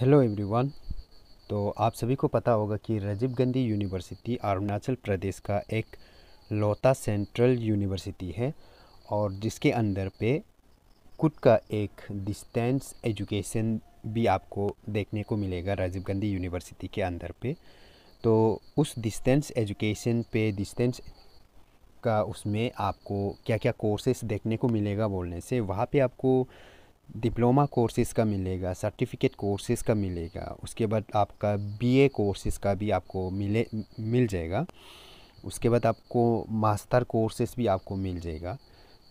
hello everyone तो आप सभी को पता होगा कि राजीव गांधी यूनिवर्सिटी अरुणाचल प्रदेश का एक लौता सेंट्रल यूनिवर्सिटी है और जिसके अंदर पे खुद का एक डिस्टेंस एजुकेशन भी आपको देखने को मिलेगा राजीव गांधी यूनिवर्सिटी के अंदर पे तो उस डिस्टेंस एजुकेशन पे डिस्टेंस का उसमें आपको क्या क्या कोर्सेस देखने को मिलेगा बोलने से वहाँ पे आपको डिप्लोमा कोर्सेज़ का मिलेगा सर्टिफिकेट कोर्सेज़ का मिलेगा उसके बाद आपका बीए कोर्सेज़ का भी आपको मिले मिल जाएगा उसके बाद आपको मास्टर कोर्सेज़ भी आपको मिल जाएगा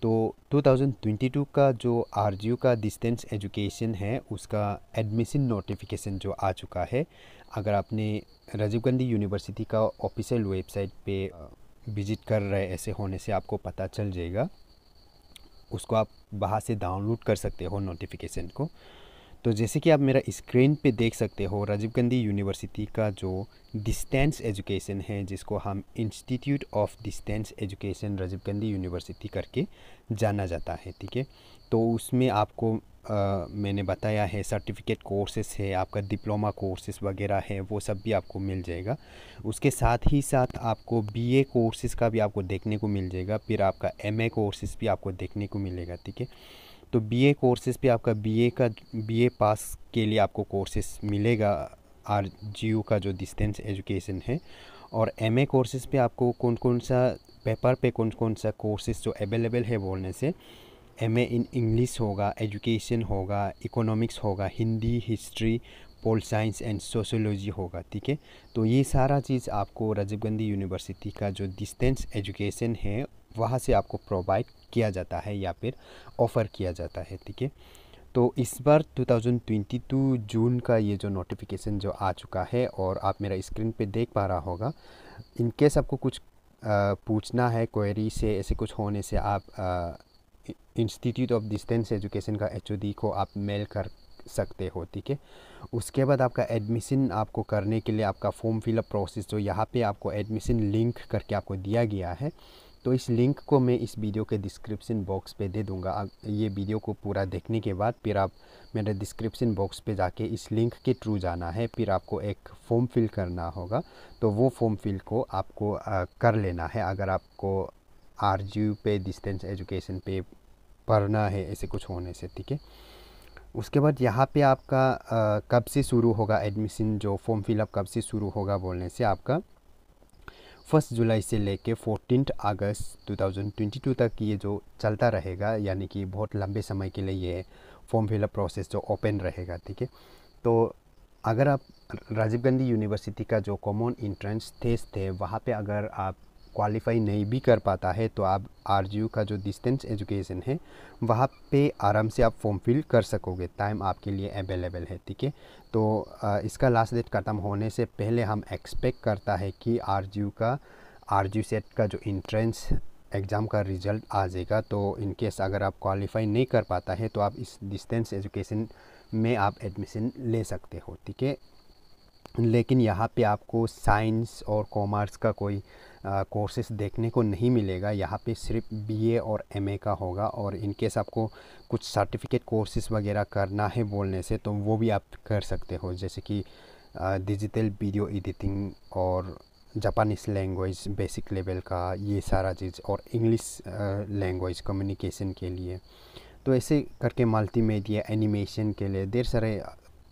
तो 2022 का जो आर का डिस्टेंस एजुकेशन है उसका एडमिशन नोटिफिकेशन जो आ चुका है अगर आपने राजीव गांधी यूनिवर्सिटी का ऑफिशियल वेबसाइट पे विज़िट कर रहे ऐसे होने से आपको पता चल जाएगा उसको आप बाहर से डाउनलोड कर सकते हो नोटिफिकेशन को तो जैसे कि आप मेरा स्क्रीन पे देख सकते हो राजीव गांधी यूनिवर्सिटी का जो डिस्टेंस एजुकेशन है जिसको हम institute of distance education Rajiv Gandhi university करके जाना जाता है ठीक है तो उसमें आपको आ, मैंने बताया है सर्टिफिकेट कोर्सेस है आपका डिप्लोमा कोर्सेस वगैरह है वो सब भी आपको मिल जाएगा उसके साथ ही साथ आपको ए कोर्सेस का भी आपको देखने को मिल जाएगा फिर आपका ए कोर्सेस भी आपको देखने को मिलेगा ठीक है तो बीए कोर्सेज़ पे आपका बीए का बीए पास के लिए आपको कोर्सेस मिलेगा आर जी यू का जो डिस्टेंस एजुकेशन है और एम ए कोर्सेज़ पर आपको कौन कौन सा पेपर पे कौन कौन सा कोर्सेज जो अवेलेबल है बोलने से एम ए इन इंग्लिश होगा एजुकेशन होगा इकोनॉमिक्स होगा Hindi history pol science and sociology होगा ठीक है तो ये सारा चीज़ आपको राजीव गांधी यूनिवर्सिटी का जो डिस्टेंस एजुकेशन है वहाँ से आपको प्रोवाइड किया जाता है या फिर ऑफ़र किया जाता है ठीक है तो इस बार 2022 जून का ये जो नोटिफिकेशन जो आ चुका है और आप मेरा स्क्रीन पे देख पा रहा होगा इन केस आपको कुछ आ, पूछना है क्वेरी से ऐसे कुछ होने से आप इंस्टीट्यूट ऑफ डिस्टेंस एजुकेशन का एच को आप मेल कर सकते हो ठीक है उसके बाद आपका एडमिशन आपको करने के लिए आपका फॉर्म फिलअप प्रोसेस जो यहाँ पे आपको एडमिशन लिंक करके आपको दिया गया है तो इस लिंक को मैं इस वीडियो के डिस्क्रिप्शन बॉक्स पे दे दूंगा ये वीडियो को पूरा देखने के बाद फिर आप मेरे डिस्क्रिप्शन बॉक्स पे जाके इस लिंक के थ्रू जाना है फिर आपको एक फॉर्म फिल करना होगा तो वो फॉर्म फिल को आपको आ, कर लेना है अगर आपको आर पे डिस्टेंस एजुकेशन पे पढ़ना है ऐसे कुछ होने से ठीक है उसके बाद यहाँ पे आपका आ, कब से शुरू होगा एडमिशन जो फॉर्म फिलअप कब से शुरू होगा बोलने से आपका फर्स्ट जुलाई से लेके फोर्टीन अगस्त 2022 तक ये जो चलता रहेगा यानी कि बहुत लंबे समय के लिए ये फॉर्म फिलअप प्रोसेस जो ओपन रहेगा ठीक है तो अगर आप राजीव गांधी यूनिवर्सिटी का जो कॉमन इंट्रेंस टेस्ट है वहाँ पे अगर आप क्वालिफाई नहीं भी कर पाता है तो आप आर का जो डिस्टेंस एजुकेशन है वहाँ पे आराम से आप फॉर्म फिल कर सकोगे टाइम आपके लिए अवेलेबल है ठीक है तो इसका लास्ट डेट ख़त्म होने से पहले हम एक्सपेक्ट करता है कि आर का आर सेट का जो इंट्रेंस एग्ज़ाम का रिज़ल्ट आ जाएगा तो इनकेस अगर आप क्वालिफाई नहीं कर पाता है तो आप इस डिस्टेंस एजुकेशन में आप एडमिशन ले सकते हो ठीक है लेकिन यहाँ पे आपको साइंस और कॉमर्स का कोई कोर्सेस देखने को नहीं मिलेगा यहाँ पे सिर्फ बीए और एमए का होगा और इनकेस आपको कुछ सर्टिफिकेट कोर्सेस वगैरह करना है बोलने से तो वो भी आप कर सकते हो जैसे कि डिजिटल वीडियो एडिटिंग और जापानीज़ लैंग्वेज बेसिक लेवल का ये सारा चीज़ और इंग्लिश लैंग्वेज कम्युनिकेशन के लिए तो ऐसे करके मल्टीमीडिया एनिमेशन के लिए देर सारे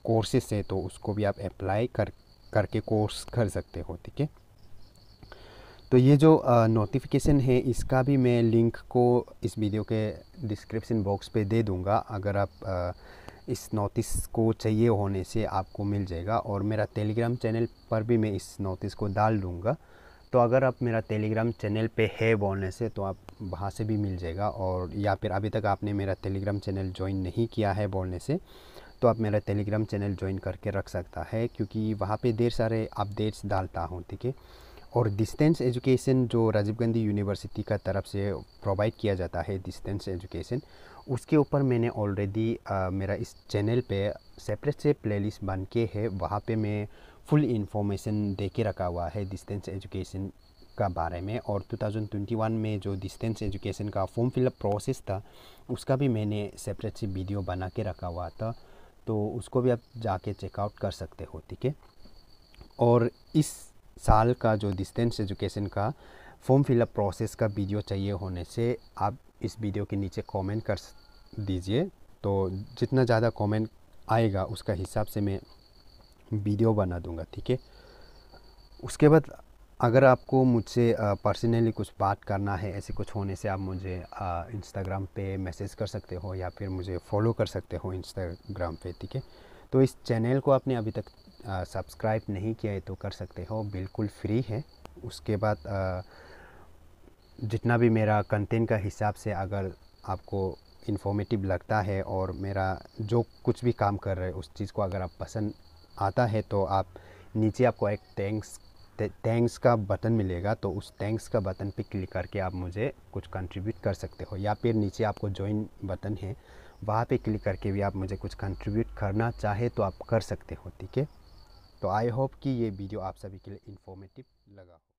कोर्सेस है तो उसको भी आप अप्लाई कर करके कोर्स कर सकते हो ठीक है तो ये जो नोटिफिकेशन है इसका भी मैं लिंक को इस वीडियो के डिस्क्रिप्शन बॉक्स पे दे दूँगा अगर आप आ, इस नोटिस को चाहिए होने से आपको मिल जाएगा और मेरा टेलीग्राम चैनल पर भी मैं इस नोटिस को डाल दूँगा तो अगर आप मेरा टेलीग्राम चैनल पे है बोलने से तो आप वहाँ से भी मिल जाएगा और या फिर अभी तक आपने मेरा टेलीग्राम चैनल ज्वाइन नहीं किया है बोलने से तो आप मेरा टेलीग्राम चैनल ज्वाइन करके रख सकता है क्योंकि वहाँ पे देर सारे अपडेट्स डालता हूँ ठीक है और डिस्टेंस एजुकेशन जो राजीव गांधी यूनिवर्सिटी का तरफ से प्रोवाइड किया जाता है डिस्टेंस एजुकेशन उसके ऊपर मैंने ऑलरेडी मेरा इस चैनल पे सेपरेट से प्लेलिस्ट बन के है वहाँ पे मैं फुल इन्फॉर्मेशन दे के रखा हुआ है डिस्टेंस एजुकेशन का बारे में और 2021 में जो डिस्टेंस एजुकेशन का फॉर्म फिलअप प्रोसेस था उसका भी मैंने सेपरेट से वीडियो बना के रखा हुआ था तो उसको भी आप जाके चेकआउट कर सकते हो ठीक है और इस साल का जो डिस्टेंस एजुकेशन का फॉर्म फिलअप प्रोसेस का वीडियो चाहिए होने से आप इस वीडियो के नीचे कमेंट कर दीजिए तो जितना ज़्यादा कमेंट आएगा उसका हिसाब से मैं वीडियो बना दूंगा ठीक है उसके बाद अगर आपको मुझसे पर्सनली कुछ बात करना है ऐसे कुछ होने से आप मुझे इंस्टाग्राम पे मैसेज कर सकते हो या फिर मुझे फॉलो कर सकते हो इंस्टाग्राम पे ठीक है तो इस चैनल को आपने अभी तक सब्सक्राइब नहीं किया है तो कर सकते हो बिल्कुल फ्री है उसके बाद आ, जितना भी मेरा कंटेंट का हिसाब से अगर आपको इन्फॉर्मेटिव लगता है और मेरा जो कुछ भी काम कर रहे उस चीज़ को अगर आप पसंद आता है तो आप नीचे आपको एक थैंक्स थैंक्स का बटन मिलेगा तो उस थैंक्स का बटन पे क्लिक करके आप मुझे कुछ कंट्रीब्यूट कर सकते हो या फिर नीचे आपको ज्वाइन बटन है वहाँ पे क्लिक करके भी आप मुझे कुछ कंट्रीब्यूट करना चाहे तो आप कर सकते हो ठीक है तो आई होप कि ये वीडियो आप सभी के लिए इन्फॉर्मेटिव लगा हो